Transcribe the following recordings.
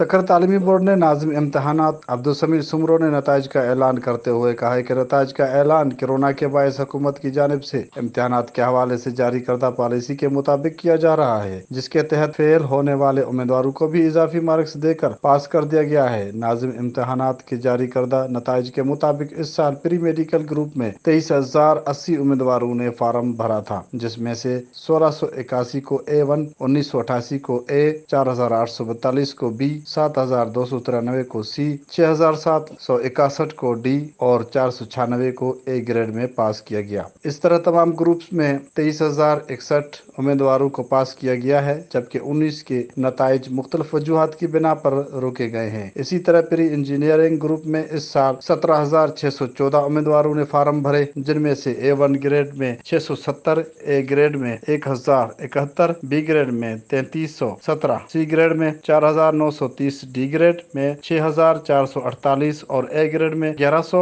sucker तालीमी board ने नाजम इम्तहान अब्दुलसमी सुमरों ने नतज का ऐलान करते हुए कहा है कि नतज का ऐलान कोरोना के बायस हुकूमत की जानब से इम्तहान के हवाले से जारी करदा पॉलिसी के मुताबिक किया जा रहा है जिसके तहत फेल होने वाले उम्मीदवारों को भी इजाफी मार्क्स देकर पास कर दिया गया है नाजिम इम्तहान के जारी करदा नतज के मुताबिक इस साल प्री मेडिकल ग्रुप में तेईस हजार अस्सी उम्मीदवारों ने फार्म भरा था जिसमे से सोलह सौ इक्यासी को ए वन उन्नीस सौ अठासी को ए चार हजार आठ सौ बतालीस को बी सात हजार दो सौ तिरानवे को सी छह हजार सात सौ इकसठ को डी और चार सौ छियानवे को ए ग्रेड में पास किया गया इस तरह तमाम ग्रुप्स में तेईस हजार इकसठ उम्मीदवारों को पास किया गया है जबकि उन्नीस के नतज मुख्तलिफ वजूहत की बिना पर रोके गए हैं इसी तरह प्री इंजीनियरिंग ग्रुप में इस साल सत्रह हजार छह सौ चौदह उम्मीदवारों ने फार्म भरे जिनमें से ए वन ग्रेड में छह सौ सत्तर ए ग्रेड में एक हजार इकहत्तर बी ग्रेड में तैतीस सौ सत्रह सी ग्रेड में चार हजार नौ सौ तीस डी ग्रेड में 6,448 और ए ग्रेड में ग्यारह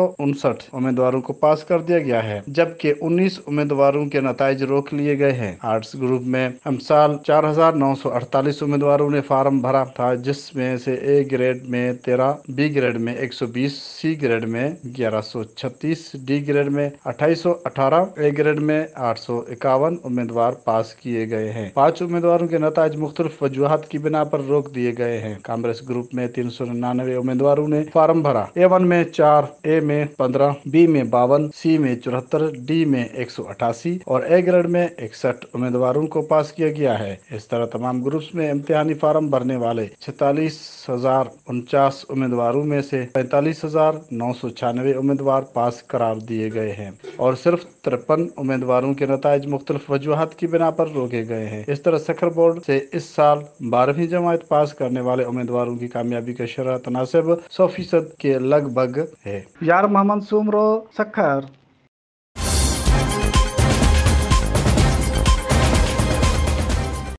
उम्मीदवारों को पास कर दिया गया है जबकि 19 उम्मीदवारों के नतज रोक लिए गए हैं आर्ट्स ग्रुप में हम सौ अड़तालीस उम्मीदवारों ने फार्म भरा था जिसमें से ए ग्रेड में तेरह बी ग्रेड में 120 सी ग्रेड में 1136 डी ग्रेड में 2818 ए ग्रेड में आठ उम्मीदवार पास किए गए हैं पांच उम्मीदवारों के नतज मुख्तलिफ वजूहत की बिना पर रोक दिए गए हैं कांग्रेस कांग्रेस ग्रुप में तीन सौ निन्यानवे उम्मीदवारों ने फार्म भरा ए वन में चार ए में पंद्रह बी में बावन सी में चौहत्तर डी में एक सौ अठासी और ए ग्रेड में इकसठ उम्मीदवारों को पास किया गया है इस तरह तमाम ग्रुप में इम्तिहानी फार्म भरने वाले छतालीस हजार उनचास उम्मीदवारों में से पैंतालीस हजार नौ सौ छियानवे उम्मीदवार पास करार दिए गए हैं और सिर्फ तिरपन उम्मीदवारों के नतज मुख्तलिफ वजूहत की बिना पर रोके गए हैं इस तरह सखर बोर्ड से इस साल बारहवीं जमात पास करने वाले उम्मीदवार उम्मीदवारों की कामयाबी का शरा तनासब सौ फीसद के लगभग है यार मोहम्मद सुमरो सखर